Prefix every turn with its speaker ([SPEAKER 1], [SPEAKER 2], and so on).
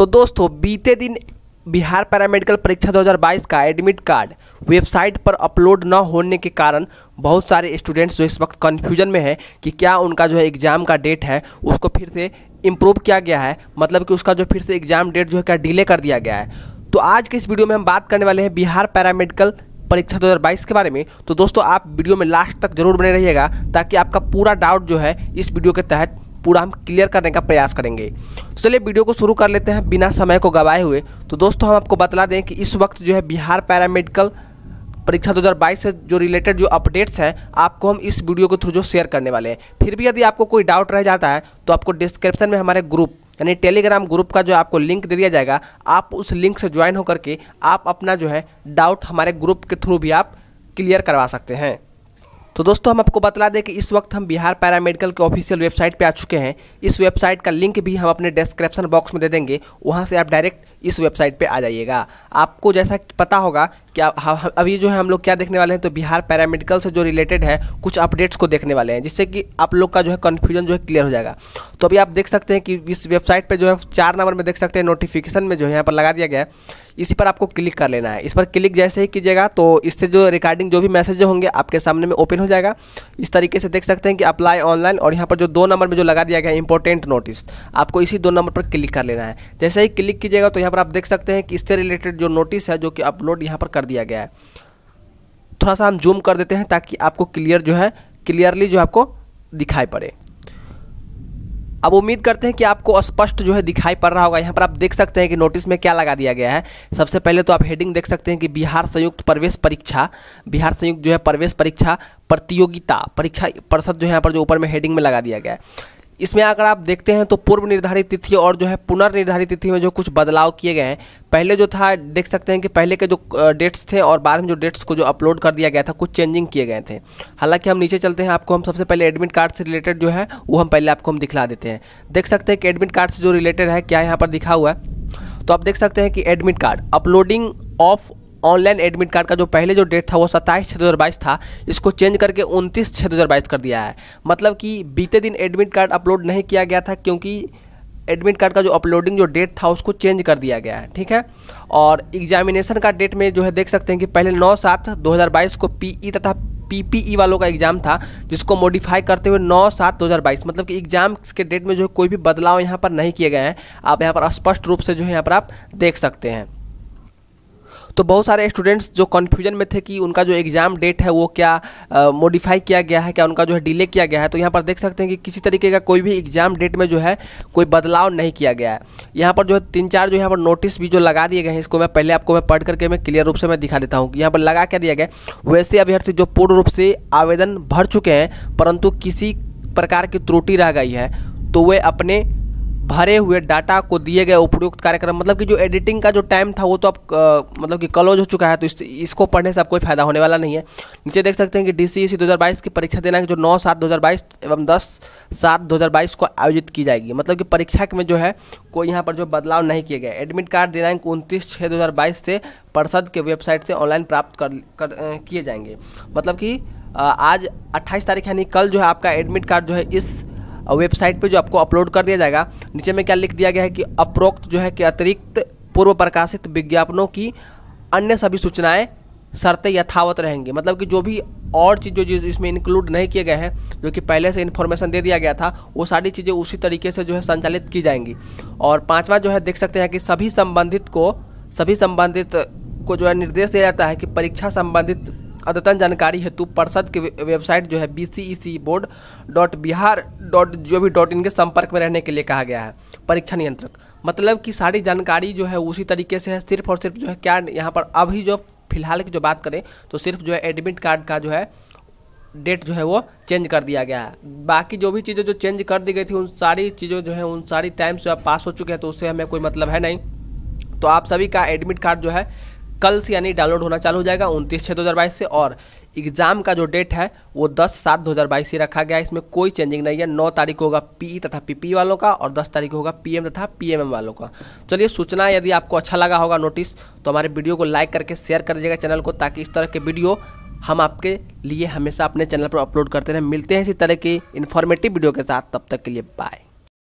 [SPEAKER 1] तो दोस्तों बीते दिन बिहार पैरामेडिकल परीक्षा 2022 का एडमिट कार्ड वेबसाइट पर अपलोड न होने के कारण बहुत सारे स्टूडेंट्स जो इस वक्त कन्फ्यूजन में हैं कि क्या उनका जो है एग्ज़ाम का डेट है उसको फिर से इम्प्रूव किया गया है मतलब कि उसका जो फिर से एग्ज़ाम डेट जो है क्या डिले कर दिया गया है तो आज के इस वीडियो में हम बात करने वाले हैं बिहार पैरामेडिकल परीक्षा 2022 के बारे में तो दोस्तों आप वीडियो में लास्ट तक जरूर बने रहिएगा ताकि आपका पूरा डाउट जो है इस वीडियो के तहत पूरा हम क्लियर करने का प्रयास करेंगे तो चलिए वीडियो को शुरू कर लेते हैं बिना समय को गवाए हुए तो दोस्तों हम आपको बता दें कि इस वक्त जो है बिहार पैरामेडिकल परीक्षा 2022 से जो रिलेटेड जो अपडेट्स हैं आपको हम इस वीडियो के थ्रू जो शेयर करने वाले हैं फिर भी यदि आपको कोई डाउट रह जाता है तो आपको डिस्क्रिप्शन में हमारे ग्रुप यानी टेलीग्राम ग्रुप का जो आपको लिंक दे दिया जाएगा आप उस लिंक से ज्वाइन होकर के आप अपना जो है डाउट हमारे ग्रुप के थ्रू भी आप क्लियर करवा सकते हैं तो दोस्तों हम आपको बता दें कि इस वक्त हम बिहार पैरामेडिकल के ऑफिशियल वेबसाइट पे आ चुके हैं इस वेबसाइट का लिंक भी हम अपने डिस्क्रिप्शन बॉक्स में दे देंगे वहाँ से आप डायरेक्ट इस वेबसाइट पे आ जाइएगा आपको जैसा पता होगा कि अभी जो है हम लोग क्या देखने वाले हैं तो बिहार पैरामेडिकल से जो रिलेटेड है कुछ अपडेट्स को देखने वाले हैं जिससे कि आप लोग का जो है कन्फ्यूजन जो है क्लियर हो जाएगा तो अभी आप देख सकते हैं कि इस वेबसाइट पर जो है चार नंबर में देख सकते हैं नोटिफिकेशन में जो है यहाँ पर लगा दिया गया है इसी पर आपको क्लिक कर लेना है इस पर क्लिक जैसे ही कीजिएगा तो इससे जो रिकॉर्डिंग जो भी मैसेज होंगे आपके सामने में ओपन हो जाएगा इस तरीके से देख सकते हैं कि अप्लाई ऑनलाइन और यहाँ पर जो दो नंबर में जो लगा दिया गया है इंपॉर्टेंट नोटिस आपको इसी दो नंबर पर क्लिक कर लेना है जैसे ही क्लिक कीजिएगा तो यहाँ पर आप देख सकते हैं कि इससे रिलेटेड जो नोटिस है जो कि अपलोड यहाँ पर कर दिया गया है थोड़ा सा हम जूम कर देते हैं ताकि आपको क्लियर जो है क्लियरली जो आपको दिखाई पड़े अब उम्मीद करते हैं कि आपको स्पष्ट जो है दिखाई पड़ रहा होगा यहाँ पर आप देख सकते हैं कि नोटिस में क्या लगा दिया गया है सबसे पहले तो आप हेडिंग देख सकते हैं कि बिहार संयुक्त प्रवेश परीक्षा बिहार संयुक्त जो है प्रवेश परीक्षा प्रतियोगिता परीक्षा परिषद जो है यहाँ पर जो ऊपर में हेडिंग में लगा दिया गया है इसमें अगर आप देखते हैं तो पूर्व निर्धारित तिथि और जो है पुनर्निर्धारित तिथि में जो कुछ बदलाव किए गए हैं पहले जो था देख सकते हैं कि पहले के जो डेट्स थे और बाद में जो डेट्स को जो अपलोड कर दिया गया था कुछ चेंजिंग किए गए थे हालांकि हम नीचे चलते हैं आपको हम सबसे पहले एडमिट कार्ड से रिलेटेड जो है वो हम पहले आपको हम दिखला देते हैं देख सकते हैं कि एडमिट कार्ड से जो रिलेटेड है क्या यहाँ पर दिखा हुआ है तो आप देख सकते हैं कि admit card uploading of online admit card का जो पहले जो डेट था वो सत्ताईस छः दो हज़ार बाईस था इसको चेंज करके उनतीस छः दो हज़ार बाईस कर दिया है मतलब कि बीते दिन एडमिट कार्ड अपलोड नहीं किया गया था क्योंकि एडमिट कार्ड का जो अपलोडिंग जो डेट था उसको चेंज कर दिया गया है ठीक है और एग्जामिनेशन का डेट में जो है देख सकते हैं कि पहले नौ सात दो हज़ार बाईस को पी ई e तथा पीपीई e वालों का एग्ज़ाम था जिसको मॉडिफाई करते हुए 9 सात 2022 मतलब कि एग्ज़ाम के डेट में जो है कोई भी बदलाव यहाँ पर नहीं किए गए हैं आप यहाँ पर स्पष्ट रूप से जो है यहाँ पर आप देख सकते हैं तो बहुत सारे स्टूडेंट्स जो कन्फ्यूजन में थे कि उनका जो एग्ज़ाम डेट है वो क्या मॉडिफाई किया गया है क्या उनका जो है डिले किया गया है तो यहाँ पर देख सकते हैं कि किसी तरीके का कोई भी एग्ज़ाम डेट में जो है कोई बदलाव नहीं किया गया है यहाँ पर जो है तीन चार जो यहाँ पर नोटिस भी जो लगा दिए गए हैं इसको मैं पहले आपको मैं पढ़ करके मैं क्लियर रूप से मैं दिखा देता हूँ यहाँ पर लगा क्या दिया गया वैसे अभ्यर्थी जो पूर्ण रूप से आवेदन भर चुके हैं परंतु किसी प्रकार की त्रुटि रह गई है तो वे अपने भरे हुए डाटा को दिए गए उपयुक्त कार्यक्रम मतलब कि जो एडिटिंग का जो टाइम था वो तो अब मतलब कि क्लोज हो चुका है तो इस, इसको पढ़ने से आप कोई फायदा होने वाला नहीं है नीचे देख सकते हैं कि डी e सी की परीक्षा दिनांक जो नौ सात दो एवं दस सात दो को आयोजित की जाएगी मतलब कि परीक्षा में जो है कोई यहाँ पर जो बदलाव नहीं किए गए एडमिट कार्ड दिनांक उनतीस छः दो से पर्षद के वेबसाइट से ऑनलाइन प्राप्त कर, कर किए जाएंगे मतलब कि आज 28 तारीख यानी कल जो है आपका एडमिट कार्ड जो है इस और वेबसाइट पे जो आपको अपलोड कर दिया जाएगा नीचे में क्या लिख दिया गया है कि अप्रोक्त जो है कि अतिरिक्त पूर्व प्रकाशित विज्ञापनों की अन्य सभी सूचनाएं शर्तें यथावत रहेंगी मतलब कि जो भी और चीज़ जो इसमें इंक्लूड नहीं किए गए हैं जो कि पहले से इन्फॉर्मेशन दे दिया गया था वो सारी चीज़ें उसी तरीके से जो है संचालित की जाएंगी और पांचवा जो है देख सकते हैं कि सभी संबंधित को सभी संबंधित को जो है निर्देश दिया जाता है कि परीक्षा संबंधित अद्यतन जानकारी हेतु परिषद की वेबसाइट जो है B C E C board dot Bihar dot जो भी डॉट इन के संपर्क में रहने के लिए कहा गया है परीक्षा नियंत्रक मतलब कि सारी जानकारी जो है उसी तरीके से है सिर्फ और सिर्फ जो है क्या यहाँ पर अभी जो फिलहाल की जो बात करें तो सिर्फ जो है एडमिट कार्ड का जो है डेट जो है वो चेंज कर दिया गया है बाकी जो भी चीज़ें जो चेंज कर दी गई थी उन सारी चीज़ों जो है उन सारी टाइम से आप पास हो चुके हैं तो उससे हमें कोई मतलब है नहीं तो आप सभी का एडमिट कार्ड जो है कल से यानी डाउनलोड होना चालू हो जाएगा उनतीस छः दो से और एग्ज़ाम का जो डेट है वो दस सात दो हज़ार बाईस से रखा गया है इसमें कोई चेंजिंग नहीं है नौ तारीख होगा पी तथा पीपी वालों का और दस तारीख होगा पीएम तथा पीएमएम वालों का चलिए सूचना यदि आपको अच्छा लगा होगा नोटिस तो हमारे वीडियो को लाइक करके शेयर कर दीजिएगा चैनल को ताकि इस तरह के वीडियो हम आपके लिए हमेशा अपने चैनल पर अपलोड करते रहें मिलते हैं इसी तरह की इन्फॉर्मेटिव वीडियो के साथ तब तक के लिए बाय